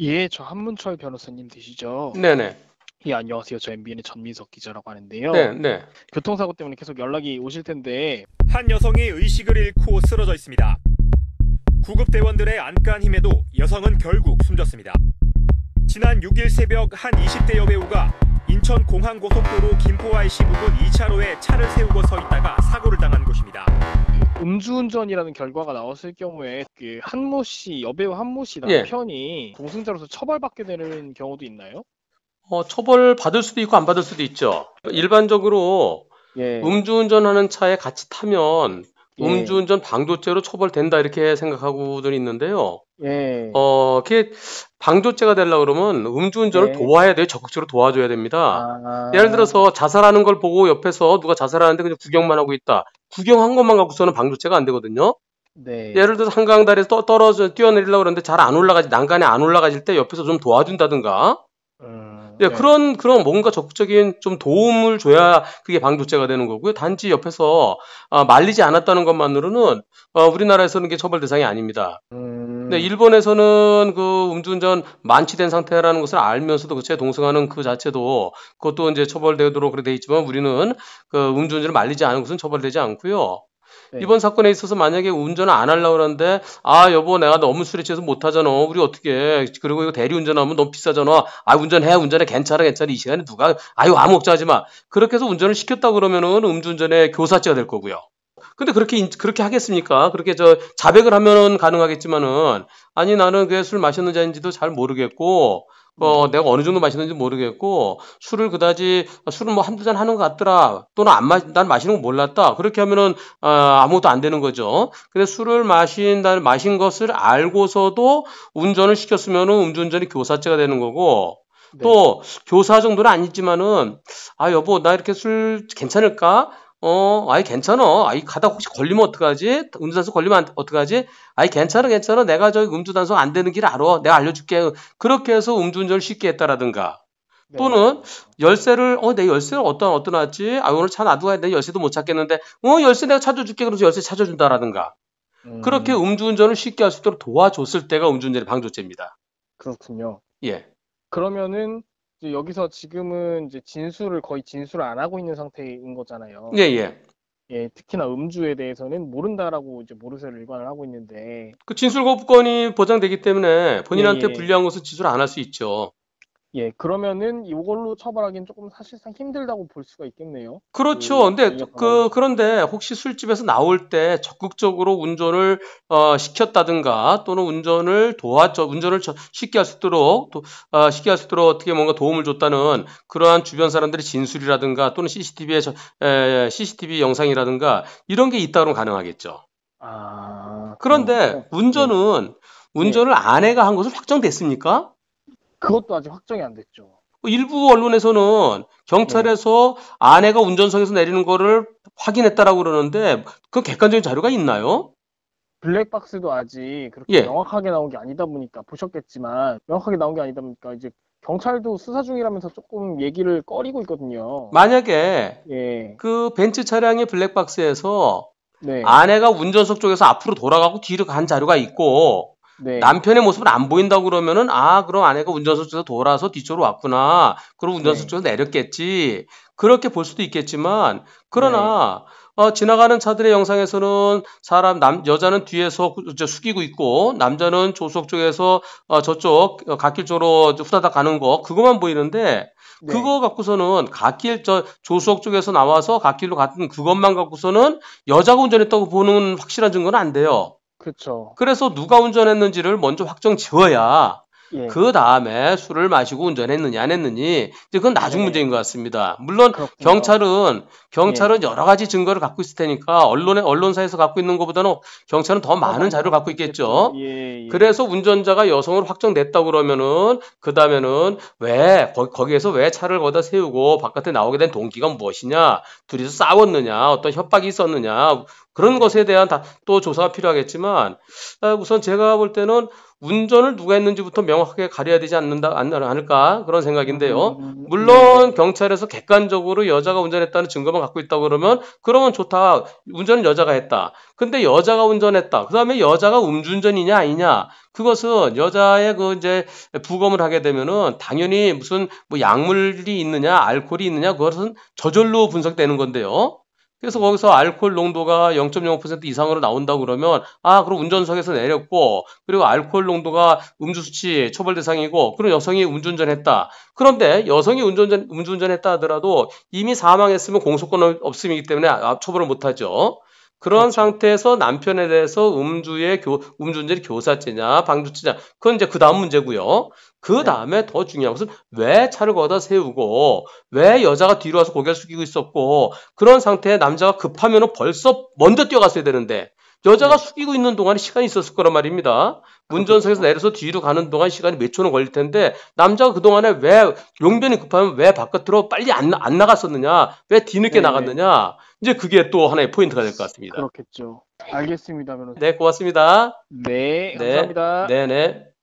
예, 저 한문철 변호사님 되시죠? 네네. 예, 안녕하세요. 저 MBN의 전민석 기자라고 하는데요. 네, 네. 교통사고 때문에 계속 연락이 오실 텐데 한 여성이 의식을 잃고 쓰러져 있습니다. 구급대원들의 안간 힘에도 여성은 결국 숨졌습니다. 지난 6일 새벽 한 20대 여배우가 인천 공항고속도로 김포 IC 부근 2차로에 차를 세우고 서 있다. 음주운전이라는 결과가 나왔을 경우에 그 한모 씨 여배우 한 모 씨 남편이 예. 고승자로서 처벌받게 되는 경우도 있나요? 어, 처벌 받을 수도 있고 안 받을 수도 있죠. 일반적으로 예. 음주운전하는 차에 같이 타면 예. 음주운전 방조죄로 처벌된다 이렇게 생각하고들 있는데요. 예. 어, 그게 방조죄가 되려 그러면 음주운전을 예. 도와야 돼요. 적극적으로 도와줘야 됩니다. 아. 예를 들어서 자살하는 걸 보고 옆에서 누가 자살하는데 그냥 구경만 하고 있다. 구경한 것만 갖고서는 방조체가 안 되거든요. 네. 예를 들어서 한강다리에서 떨어져 뛰어내리려고 그러는데 잘 안 올라가지 난간에 안 올라가질 때 옆에서 좀 도와준다든가 음... 예, 네. 그런 그런 뭔가 적극적인 좀 도움을 줘야 그게 방조죄가 되는 거고요. 단지 옆에서 아, 말리지 않았다는 것만으로는 어, 우리나라에서는 게 처벌 대상이 아닙니다. 음... 근 일본에서는 그 음주운전 만취된 상태라는 것을 알면서도 그제 동승하는 그 자체도 그것도 이제 처벌되도록 그래 돼 있지만 우리는 그 음주운전을 말리지 않은 것은 처벌되지 않고요. 네. 이번 사건에 있어서 만약에 운전을 안 하려고 하는데 아 여보 내가 너무 술에 취해서 못 하잖아 우리 어떻게 그리고 이거 대리운전하면 너무 비싸잖아 아 운전해 운전해 괜찮아 괜찮아 이 시간에 누가 아유 아무 걱정하지 마 그렇게 해서 운전을 시켰다 그러면은 음주운전에 교사죄가 될 거고요 근데 그렇게 그렇게 하겠습니까? 그렇게 저 자백을 하면은 가능하겠지만은 아니 나는 그 술 마셨는 지아닌지도잘 모르겠고 어, 내가 어느 정도 마시는지 모르겠고 술을 그다지 술은 뭐 한두 잔 하는 것 같더라 또는 안 마, 난 마시는 거 몰랐다 그렇게 하면은 어, 아무것도 안 되는 거죠 근데 술을 마신 날 마신 것을 알고서도 운전을 시켰으면은 음주운전이 교사죄가 되는 거고 네. 또 교사 정도는 아니지만은 아 여보 나 이렇게 술 괜찮을까 어, 아이 괜찮아. 아이 가다 혹시 걸리면 어떡하지? 음주단속 걸리면 어떡하지? 아이 괜찮아, 괜찮아. 내가 저기 음주단속 안 되는 길 알아. 내가 알려줄게. 그렇게 해서 음주운전을 쉽게 했다라든가. 네. 또는 열쇠를 어 내 열쇠를 어떤 어떤 놨지? 아 오늘 차 놔두어야 돼 열쇠도 못 찾겠는데 어 열쇠 내가 찾아줄게 그래서 열쇠 찾아준다라든가 음. 그렇게 음주운전을 쉽게 할 수 있도록 도와줬을 때가 음주운전의 방조제입니다. 그렇군요. 예. 그러면은 이제 여기서 지금은 이제 진술을 거의 진술을 안 하고 있는 상태인 거잖아요. 예, 예. 예, 특히나 음주에 대해서는 모른다라고 이제 모르쇠를 일관을 하고 있는데 그 진술 거부권이 보장되기 때문에 본인한테 예, 예. 불리한 것은 진술 안 할 수 있죠. 예, 그러면은 이걸로 처벌하기는 조금 사실상 힘들다고 볼 수가 있겠네요. 그렇죠. 그, 근데 그 그런데 혹시 술집에서 나올 때 적극적으로 운전을 어, 시켰다든가 또는 운전을 도와줘 운전을 쉽게 할 수 있도록 도, 어, 쉽게 할 수 있도록 어떻게 뭔가 도움을 줬다는 그러한 주변 사람들의 진술이라든가 또는 c c t v 에 저, 에, CCTV 영상이라든가 이런 게 있다 그면 가능하겠죠. 아. 그런데 네. 운전은 네. 운전을 아내가 한것을 확정됐습니까? 그것도 아직 확정이 안 됐죠. 그 일부 언론에서는 경찰에서 네. 아내가 운전석에서 내리는 거를 확인했다라고 그러는데 그 객관적인 자료가 있나요? 블랙박스도 아직 그렇게 예. 명확하게 나온 게 아니다 보니까 보셨겠지만 명확하게 나온 게 아니다 보니까 이제 경찰도 수사 중이라면서 조금 얘기를 꺼리고 있거든요. 만약에 예. 그 벤츠 차량이 블랙박스에서 네. 아내가 운전석 쪽에서 앞으로 돌아가고 뒤로 간 자료가 있고 네. 남편의 모습을 안 보인다고 그러면은 아 그럼 아내가 운전석 쪽에서 돌아서 뒤쪽으로 왔구나. 그럼 운전석 네. 쪽에서 내렸겠지. 그렇게 볼 수도 있겠지만 그러나 네. 어, 지나가는 차들의 영상에서는 사람 남 여자는 뒤에서 저, 숙이고 있고 남자는 조수석 쪽에서 어, 저쪽 어, 갓길 쪽으로 후다닥 가는 거 그것만 보이는데 네. 그거 갖고서는 갓길 저 조수석 쪽에서 나와서 갓길로 갔던 그것만 갖고서는 여자가 운전했다고 보는 확실한 증거는 안 돼요. 그렇죠. 그래서 누가 운전했는지를 먼저 확정 지어야 예. 그 다음에 술을 마시고 운전했느냐 안 했느니 이제 그건 나중 예. 문제인 것 같습니다. 물론 그렇군요. 경찰은 경찰은 예. 여러 가지 증거를 갖고 있을 테니까 언론에 언론사에서 갖고 있는 것보다는 경찰은 더 많은 자료를 갖고 있겠죠. 예, 예. 그래서 운전자가 여성으로 확정됐다 고 그러면은 그 다음에는 왜 거, 기에서왜 차를 거다 세우고 바깥에 나오게 된 동기가 무엇이냐, 둘이서 싸웠느냐, 어떤 협박이 있었느냐, 그런 것에 대한 다, 또 조사가 필요하겠지만 아, 우선 제가 볼 때는 운전을 누가 했는지부터 명확하게 가려야 되지 않는다 않을까 그런 생각인데요. 음, 물론 음. 경찰에서 객관적으로 여자가 운전했다는 증거만 갖고 있다 고 그러면 그러면 좋다. 운전은 여자가 했다. 근데 여자가 운전했다. 그다음에 여자가 음주운전이냐 아니냐 그것은 여자의 그 이제 부검을 하게 되면은 당연히 무슨 뭐 약물이 있느냐 알코올이 있느냐 그것은 저절로 분석되는 건데요. 그래서 거기서 알코올 농도가 0.05% 이상으로 나온다고 그러면 아 그럼 운전석에서 내렸고 그리고 알코올 농도가 음주 수치 처벌 대상이고 그럼 여성이 운전전했다. 그런데 여성이 운전전 운전전했다 하더라도 이미 사망했으면 공소권 없음이기 때문에 아, 처벌을 못하죠. 그런 그렇죠. 상태에서 남편에 대해서 음주의 교, 음주운전이 교사죄냐, 방조죄냐. 그건 이제 그 다음 문제고요. 그 네. 다음에 네. 더 중요한 것은 왜 차를 걷어 세우고, 왜 여자가 뒤로 와서 고개를 숙이고 있었고, 그런 상태에 남자가 급하면 벌써 먼저 뛰어갔어야 되는데, 여자가 숙이고 있는 동안에 시간이 있었을 거란 말입니다. 문전석에서 내려서 뒤로 가는 동안 시간이 몇 초는 걸릴 텐데 남자가 그동안에 왜 용변이 급하면 왜 바깥으로 빨리 안, 안 나갔었느냐 왜 뒤늦게 네 나갔느냐 이제 그게 또 하나의 포인트가 될 것 같습니다. 그렇겠죠. 알겠습니다. 변호사네 고맙습니다. 네, 네 감사합니다. 네. 네네.